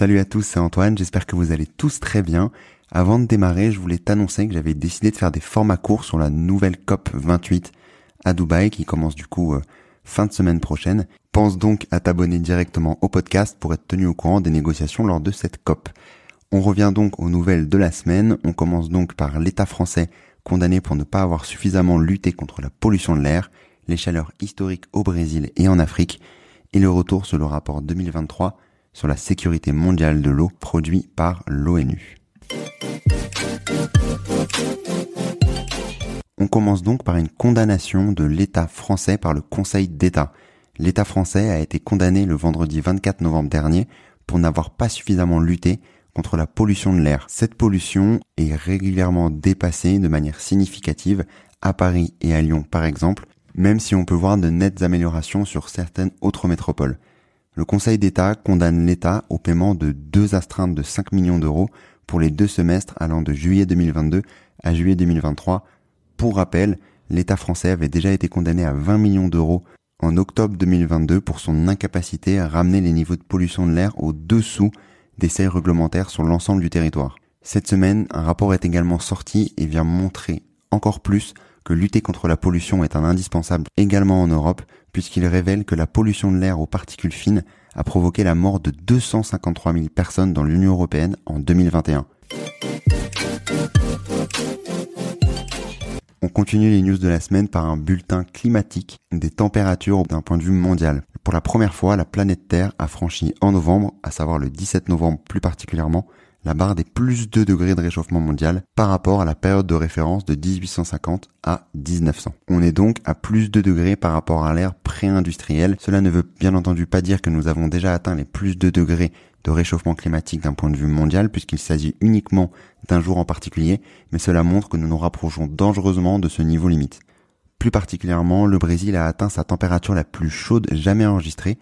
Salut à tous, c'est Antoine, j'espère que vous allez tous très bien. Avant de démarrer, je voulais t'annoncer que j'avais décidé de faire des formats courts sur la nouvelle COP 28 à Dubaï qui commence du coup euh, fin de semaine prochaine. Pense donc à t'abonner directement au podcast pour être tenu au courant des négociations lors de cette COP. On revient donc aux nouvelles de la semaine. On commence donc par l'État français condamné pour ne pas avoir suffisamment lutté contre la pollution de l'air, les chaleurs historiques au Brésil et en Afrique, et le retour sur le rapport 2023 sur la sécurité mondiale de l'eau produit par l'ONU. On commence donc par une condamnation de l'État français par le Conseil d'État. L'État français a été condamné le vendredi 24 novembre dernier pour n'avoir pas suffisamment lutté contre la pollution de l'air. Cette pollution est régulièrement dépassée de manière significative à Paris et à Lyon par exemple, même si on peut voir de nettes améliorations sur certaines autres métropoles le Conseil d'État condamne l'État au paiement de deux astreintes de 5 millions d'euros pour les deux semestres allant de juillet 2022 à juillet 2023. Pour rappel, l'État français avait déjà été condamné à 20 millions d'euros en octobre 2022 pour son incapacité à ramener les niveaux de pollution de l'air au-dessous des seuils réglementaires sur l'ensemble du territoire. Cette semaine, un rapport est également sorti et vient montrer encore plus lutter contre la pollution est un indispensable également en Europe, puisqu'il révèle que la pollution de l'air aux particules fines a provoqué la mort de 253 000 personnes dans l'Union européenne en 2021. On continue les news de la semaine par un bulletin climatique des températures d'un point de vue mondial. Pour la première fois, la planète Terre a franchi en novembre, à savoir le 17 novembre plus particulièrement, la barre des plus 2 degrés de réchauffement mondial par rapport à la période de référence de 1850 à 1900. On est donc à plus 2 degrés par rapport à l'ère pré-industrielle. Cela ne veut bien entendu pas dire que nous avons déjà atteint les plus 2 degrés de réchauffement climatique d'un point de vue mondial puisqu'il s'agit uniquement d'un jour en particulier, mais cela montre que nous nous rapprochons dangereusement de ce niveau limite. Plus particulièrement, le Brésil a atteint sa température la plus chaude jamais enregistrée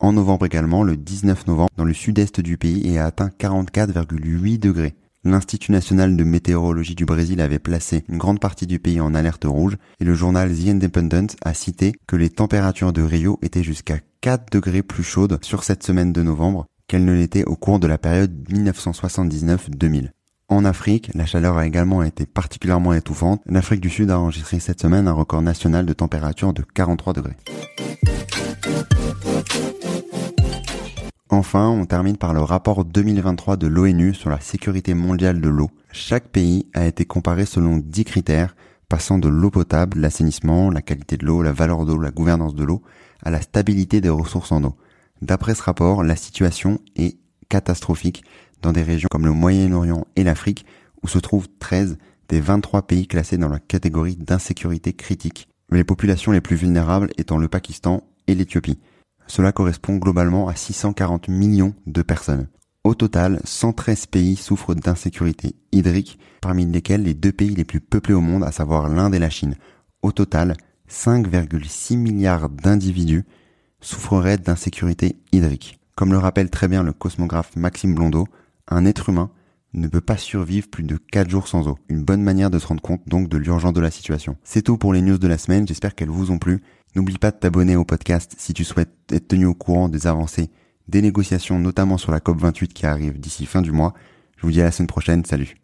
en novembre également, le 19 novembre, dans le sud-est du pays et a atteint 44,8 degrés. L'Institut national de météorologie du Brésil avait placé une grande partie du pays en alerte rouge et le journal The Independent a cité que les températures de Rio étaient jusqu'à 4 degrés plus chaudes sur cette semaine de novembre qu'elles ne l'étaient au cours de la période 1979-2000. En Afrique, la chaleur a également été particulièrement étouffante. L'Afrique du Sud a enregistré cette semaine un record national de température de 43 degrés. Enfin, on termine par le rapport 2023 de l'ONU sur la sécurité mondiale de l'eau. Chaque pays a été comparé selon 10 critères, passant de l'eau potable, l'assainissement, la qualité de l'eau, la valeur d'eau, la gouvernance de l'eau, à la stabilité des ressources en eau. D'après ce rapport, la situation est catastrophique dans des régions comme le Moyen-Orient et l'Afrique, où se trouvent 13 des 23 pays classés dans la catégorie d'insécurité critique, les populations les plus vulnérables étant le Pakistan, et l'Éthiopie. Cela correspond globalement à 640 millions de personnes. Au total, 113 pays souffrent d'insécurité hydrique, parmi lesquels les deux pays les plus peuplés au monde, à savoir l'Inde et la Chine. Au total, 5,6 milliards d'individus souffreraient d'insécurité hydrique. Comme le rappelle très bien le cosmographe Maxime Blondeau, un être humain ne peut pas survivre plus de 4 jours sans eau. Une bonne manière de se rendre compte donc de l'urgence de la situation. C'est tout pour les news de la semaine, j'espère qu'elles vous ont plu. N'oublie pas de t'abonner au podcast si tu souhaites être tenu au courant des avancées des négociations, notamment sur la COP28 qui arrive d'ici fin du mois. Je vous dis à la semaine prochaine, salut